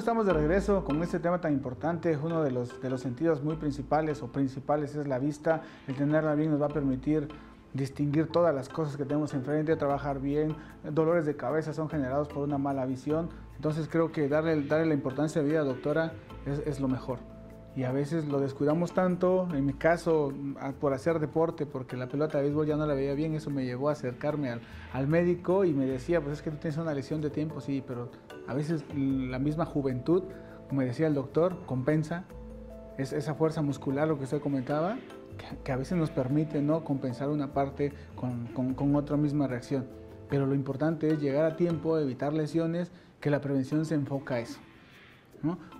estamos de regreso con este tema tan importante. Uno de los, de los sentidos muy principales o principales es la vista. El tenerla bien nos va a permitir distinguir todas las cosas que tenemos enfrente, trabajar bien. Dolores de cabeza son generados por una mala visión. Entonces creo que darle, darle la importancia de vida, doctora, es lo mejor y a veces lo descuidamos tanto, en mi caso por hacer deporte, porque la pelota de béisbol ya no la veía bien, eso me llevó a acercarme al, médico y me decía, pues es que tú tienes una lesión de tiempo, sí, pero a veces la misma juventud, como decía el doctor, compensa es, esa fuerza muscular, lo que usted comentaba, que, a veces nos permite ¿no? compensar una parte con, con, con otra misma reacción. Pero lo importante es llegar a tiempo, evitar lesiones, que la prevención se enfoca a eso.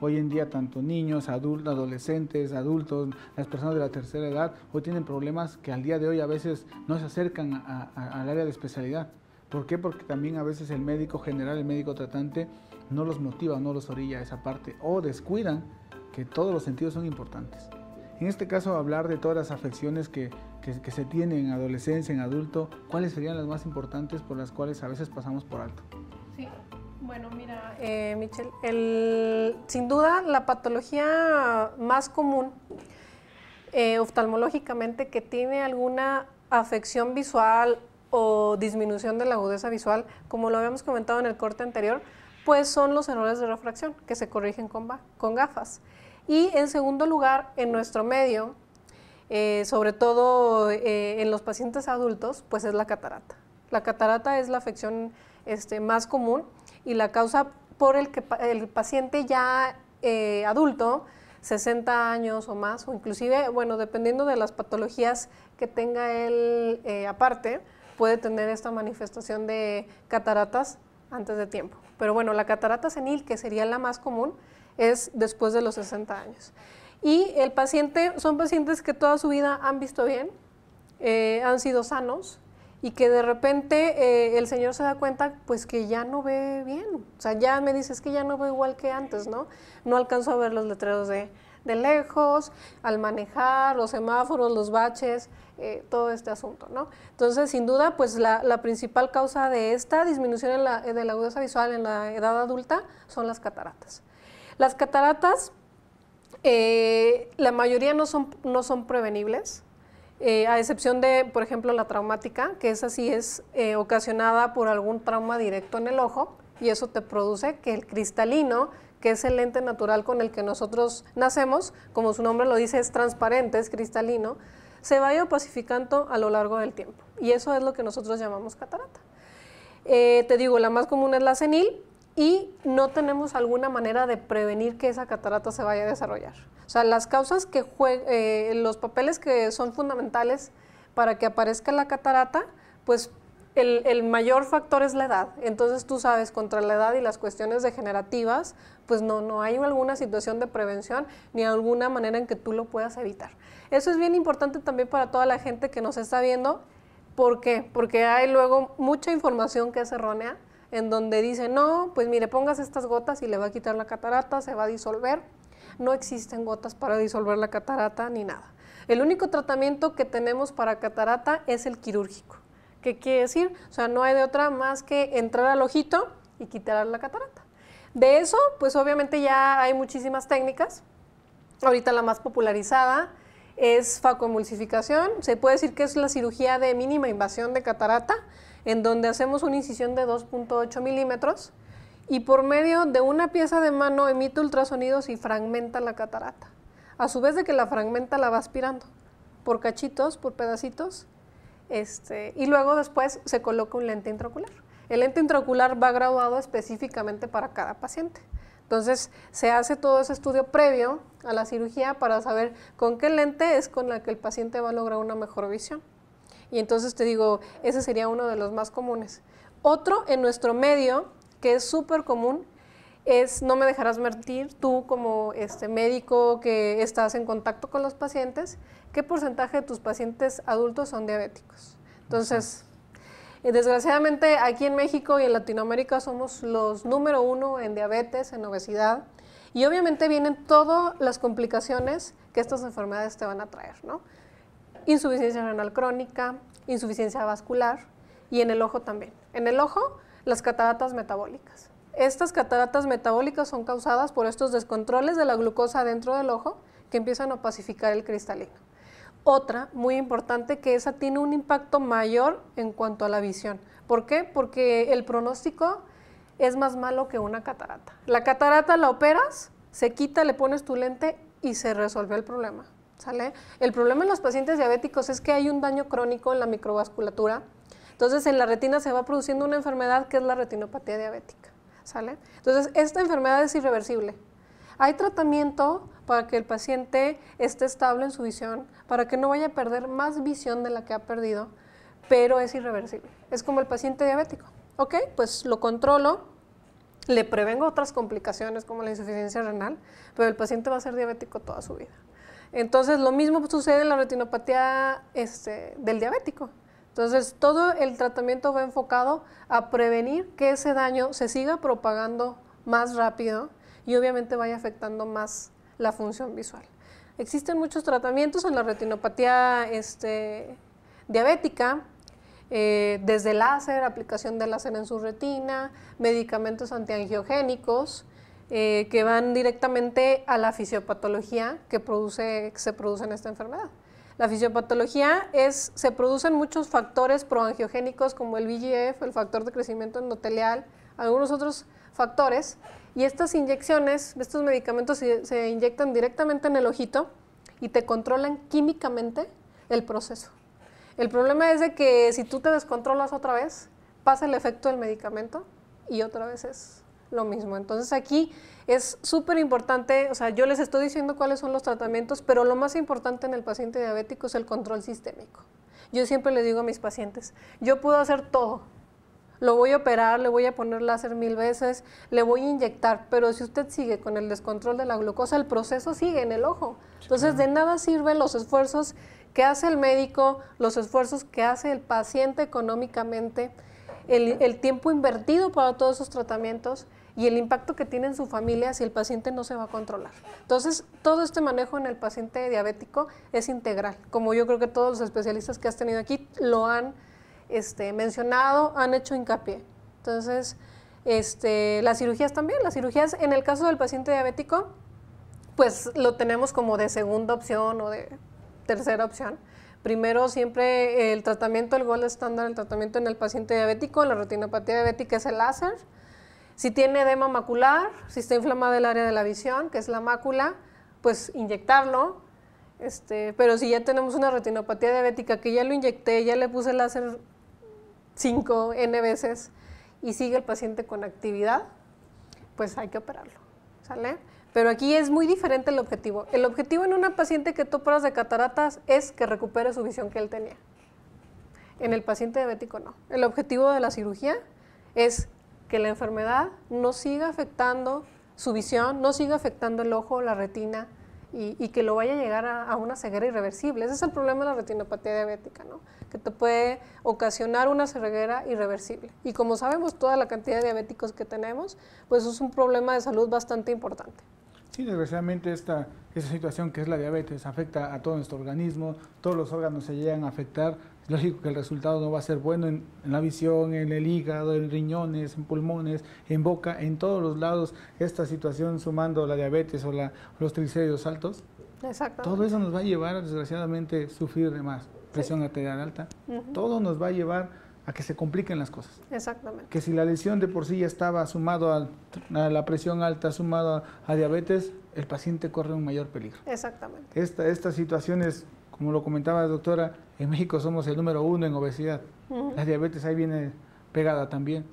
Hoy en día tanto niños, adultos, adolescentes, adultos, las personas de la tercera edad, hoy tienen problemas que al día de hoy a veces no se acercan al área de especialidad. ¿Por qué? Porque también a veces el médico general, el médico tratante, no los motiva, no los orilla a esa parte o descuidan que todos los sentidos son importantes. En este caso, hablar de todas las afecciones que, se tienen en adolescencia, en adulto, ¿cuáles serían las más importantes por las cuales a veces pasamos por alto? Sí, bueno, mira, eh, Michelle, sin duda la patología más común eh, oftalmológicamente que tiene alguna afección visual o disminución de la agudeza visual, como lo habíamos comentado en el corte anterior, pues son los errores de refracción que se corrigen con, gafas. Y en segundo lugar, en nuestro medio, eh, sobre todo eh, en los pacientes adultos, pues es la catarata. La catarata es la afección este, más común y la causa por el que el paciente ya eh, adulto, 60 años o más, o inclusive, bueno, dependiendo de las patologías que tenga él eh, aparte, puede tener esta manifestación de cataratas antes de tiempo. Pero bueno, la catarata senil, que sería la más común, es después de los 60 años. Y el paciente, son pacientes que toda su vida han visto bien, eh, han sido sanos, y que de repente eh, el Señor se da cuenta pues que ya no ve bien, o sea, ya me dice, es que ya no veo igual que antes, ¿no? No alcanzo a ver los letreros de, lejos, al manejar, los semáforos, los baches, eh, todo este asunto, ¿no? Entonces, sin duda, pues la, la principal causa de esta disminución eh, de la agudeza visual en la edad adulta son las cataratas. Las cataratas, la mayoría no son, no son prevenibles, eh, a excepción de, por ejemplo, la traumática, que es así eh, es ocasionada por algún trauma directo en el ojo, y eso te produce que el cristalino, que es el lente natural con el que nosotros nacemos, como su nombre lo dice, es transparente, es cristalino, se vaya opacificando a lo largo del tiempo. Y eso es lo que nosotros llamamos catarata. Eh, te digo, la más común es la senil, y no tenemos alguna manera de prevenir que esa catarata se vaya a desarrollar. O sea, las causas que juegan, eh, los papeles que son fundamentales para que aparezca la catarata, pues el, mayor factor es la edad. Entonces tú sabes, contra la edad y las cuestiones degenerativas, pues no, no hay alguna situación de prevención ni alguna manera en que tú lo puedas evitar. Eso es bien importante también para toda la gente que nos está viendo. ¿Por qué? Porque hay luego mucha información que es errónea en donde dice, no, pues mire, pongas estas gotas y le va a quitar la catarata, se va a disolver. No existen gotas para disolver la catarata ni nada. El único tratamiento que tenemos para catarata es el quirúrgico. ¿Qué quiere decir? O sea, no hay de otra más que entrar al ojito y quitar la catarata. De eso, pues obviamente ya hay muchísimas técnicas. Ahorita la más popularizada es facoemulsificación. Se puede decir que es la cirugía de mínima invasión de catarata en donde hacemos una incisión de 2.8 milímetros y por medio de una pieza de mano emite ultrasonidos y fragmenta la catarata. A su vez de que la fragmenta la va aspirando por cachitos, por pedacitos, este, y luego después se coloca un lente intraocular. El lente intraocular va graduado específicamente para cada paciente. Entonces se hace todo ese estudio previo a la cirugía para saber con qué lente es con la que el paciente va a lograr una mejor visión. Y entonces te digo, ese sería uno de los más comunes. Otro en nuestro medio, que es súper común, es no me dejarás mentir, tú como este médico que estás en contacto con los pacientes, ¿qué porcentaje de tus pacientes adultos son diabéticos? Entonces, eh, desgraciadamente aquí en México y en Latinoamérica somos los número uno en diabetes, en obesidad, y obviamente vienen todas las complicaciones que estas enfermedades te van a traer, ¿no? insuficiencia renal crónica, insuficiencia vascular y en el ojo también. En el ojo, las cataratas metabólicas. Estas cataratas metabólicas son causadas por estos descontroles de la glucosa dentro del ojo que empiezan a pacificar el cristalino. Otra, muy importante, que esa tiene un impacto mayor en cuanto a la visión. ¿Por qué? Porque el pronóstico es más malo que una catarata. La catarata la operas, se quita, le pones tu lente y se resuelve el problema. El problema en los pacientes diabéticos es que hay un daño crónico en la microvasculatura. Entonces, en la retina se va produciendo una enfermedad que es la retinopatía diabética, ¿sale? Entonces, esta enfermedad es irreversible. Hay tratamiento para que el paciente esté estable en su visión, para que no vaya a perder más visión de la que ha perdido, pero es irreversible. Es como el paciente diabético. Ok, pues lo controlo, le prevengo otras complicaciones como la insuficiencia renal, pero el paciente va a ser diabético toda su vida. Entonces, lo mismo sucede en la retinopatía este, del diabético. Entonces, todo el tratamiento va enfocado a prevenir que ese daño se siga propagando más rápido y obviamente vaya afectando más la función visual. Existen muchos tratamientos en la retinopatía este, diabética, eh, desde láser, aplicación de láser en su retina, medicamentos antiangiogénicos, eh, que van directamente a la fisiopatología que, se produce en esta enfermedad. La fisiopatología es, se producen muchos factores proangiogénicos como el VGF, el factor de crecimiento endotelial, algunos otros factores, y estas inyecciones, estos medicamentos se inyectan directamente en el ojito y te controlan químicamente el proceso. El problema es de que si tú te descontrolas otra vez, pasa el efecto del medicamento y otra vez es lo mismo. Entonces aquí es súper importante, o sea, yo les estoy diciendo cuáles son los tratamientos, pero lo más importante en el paciente diabético es el control sistémico. Yo siempre le digo a mis pacientes, yo puedo hacer todo. Lo voy a operar, le voy a poner láser mil veces, le voy a inyectar, pero si usted sigue con el descontrol de la glucosa, el proceso sigue en el ojo. Entonces, de nada sirven los esfuerzos que hace el médico, los esfuerzos que hace el paciente económicamente, el, tiempo invertido para todos esos tratamientos y el impacto que tiene en su familia si el paciente no se va a controlar. Entonces, todo este manejo en el paciente diabético es integral, como yo creo que todos los especialistas que has tenido aquí lo han este, mencionado, han hecho hincapié. Entonces, este, las cirugías también, las cirugías en el caso del paciente diabético, pues lo tenemos como de segunda opción o de tercera opción. Primero siempre el tratamiento, el gol estándar, el tratamiento en el paciente diabético, la retinopatía diabética es el láser, si tiene edema macular, si está inflamada el área de la visión, que es la mácula, pues inyectarlo. Este, pero si ya tenemos una retinopatía diabética que ya lo inyecté, ya le puse láser 5 n veces y sigue el paciente con actividad, pues hay que operarlo. ¿Sale? Pero aquí es muy diferente el objetivo. El objetivo en una paciente que tú operas de cataratas es que recupere su visión que él tenía. En el paciente diabético no. El objetivo de la cirugía es que la enfermedad no siga afectando su visión, no siga afectando el ojo, la retina y, que lo vaya a llegar a, una ceguera irreversible. Ese es el problema de la retinopatía diabética, que te puede ocasionar una ceguera irreversible. Y como sabemos, toda la cantidad de diabéticos que tenemos, pues es un problema de salud bastante importante. Sí, desgraciadamente esta, esta situación que es la diabetes afecta a todo nuestro organismo, todos los órganos se llegan a afectar, es lógico que el resultado no va a ser bueno en, la visión, en el hígado, en riñones, en pulmones, en boca, en todos los lados, esta situación sumando la diabetes o la, los triglicéridos altos, todo eso nos va a llevar desgraciadamente a sufrir de más, presión arterial alta, todo nos va a llevar que se compliquen las cosas. Exactamente. Que si la lesión de por sí ya estaba sumado a, la presión alta, sumado a, diabetes, el paciente corre un mayor peligro. Exactamente. Esta, estas situaciones, como lo comentaba la doctora, en México somos el número uno en obesidad. La diabetes ahí viene pegada también.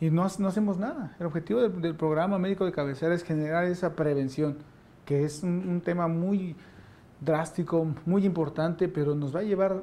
Y no, hacemos nada. El objetivo del, programa médico de cabecera es generar esa prevención, que es un tema muy drástico, muy importante, pero nos va a llevar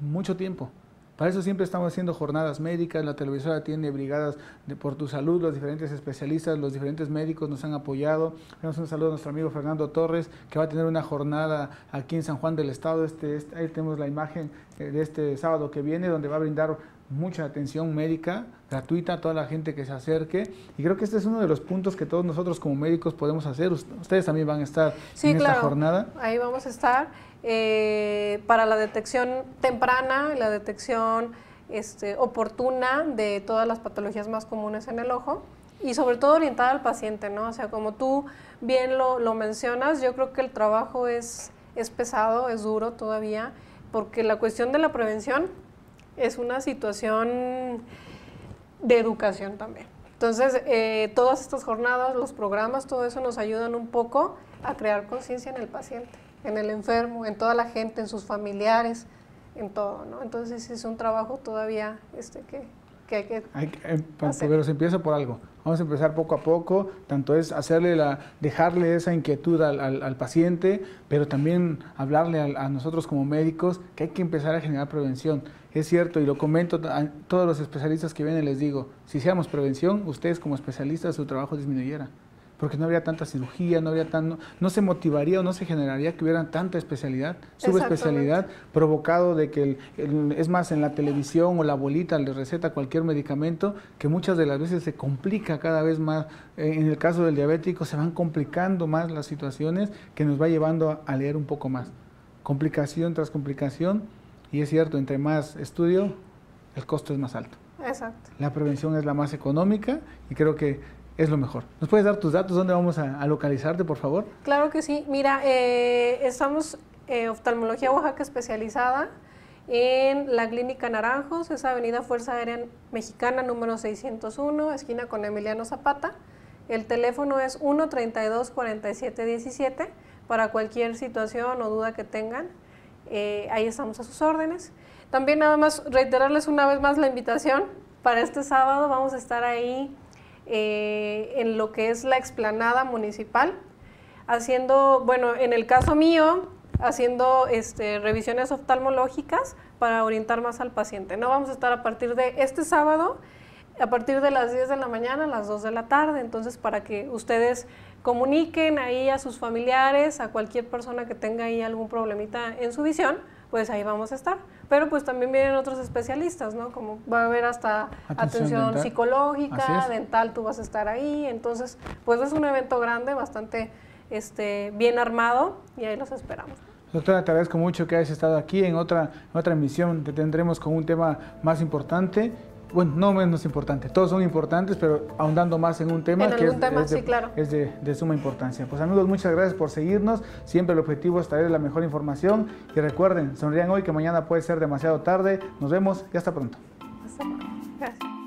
mucho tiempo. Para eso siempre estamos haciendo jornadas médicas, la televisora tiene brigadas de por tu salud, los diferentes especialistas, los diferentes médicos nos han apoyado. Damos un saludo a nuestro amigo Fernando Torres, que va a tener una jornada aquí en San Juan del Estado. este, este ahí tenemos la imagen eh, de este sábado que viene, donde va a brindar mucha atención médica gratuita a toda la gente que se acerque. Y creo que este es uno de los puntos que todos nosotros como médicos podemos hacer. Ustedes también van a estar en esta jornada. Ahí vamos a estar eh, para la detección temprana, la detección este, oportuna de todas las patologías más comunes en el ojo y sobre todo orientada al paciente, ¿no? O sea, como tú bien lo, mencionas, yo creo que el trabajo es, es pesado, es duro todavía, porque la cuestión de la prevención es una situación de educación también. Entonces, eh, todas estas jornadas, los programas, todo eso nos ayudan un poco a crear conciencia en el paciente, en el enfermo, en toda la gente, en sus familiares, en todo, ¿no? Entonces, es un trabajo todavía este, que, que hay que. Eh, pero se empieza por algo. Vamos a empezar poco a poco, tanto es hacerle dejarle esa inquietud al, paciente, pero también hablarle a, a, nosotros como médicos que hay que empezar a generar prevención. Es cierto, y lo comento a todos los especialistas que vienen, les digo, si hiciéramos prevención, ustedes como especialistas su trabajo disminuyera porque no habría tanta cirugía, no habría tanto, no, se motivaría o no se generaría que hubiera tanta especialidad, subespecialidad, provocado de que, es más, en la televisión o la bolita, le receta cualquier medicamento que muchas de las veces se complica cada vez más. Eh, en el caso del diabético se van complicando más las situaciones que nos va llevando a, a leer un poco más. Complicación tras complicación, y es cierto, entre más estudio, el costo es más alto. Exacto. La prevención es la más económica y creo que es lo mejor. ¿Nos puedes dar tus datos? ¿Dónde vamos a, localizarte, por favor? Claro que sí. Mira, eh, estamos eh, Oftalmología Oaxaca especializada en la Clínica Naranjos, es Avenida Fuerza Aérea Mexicana número 601, esquina con Emiliano Zapata. El teléfono es 132-4717 para cualquier situación o duda que tengan. Eh, ahí estamos a sus órdenes. También nada más reiterarles una vez más la invitación para este sábado. Vamos a estar ahí eh, en lo que es la explanada municipal, haciendo, bueno, en el caso mío, haciendo este, revisiones oftalmológicas para orientar más al paciente. No vamos a estar a partir de este sábado, a partir de las 10 de la mañana a las 2 de la tarde, entonces para que ustedes comuniquen ahí a sus familiares, a cualquier persona que tenga ahí algún problemita en su visión, pues ahí vamos a estar pero pues también vienen otros especialistas, ¿no? Como va a haber hasta atención, psicológica, dental, tú vas a estar ahí, entonces pues es un evento grande, bastante este, bien armado y ahí los esperamos. Doctora, te agradezco mucho que hayas estado aquí en otra, en otra emisión. Te tendremos con un tema más importante bueno, no menos importante, todos son importantes, pero ahondando más en un tema que es, de, suma importancia. Pues amigos, muchas gracias por seguirnos, siempre el objetivo es traer la mejor información y recuerden, sonrían hoy que mañana puede ser demasiado tarde, nos vemos y hasta pronto. Hasta pronto. Gracias.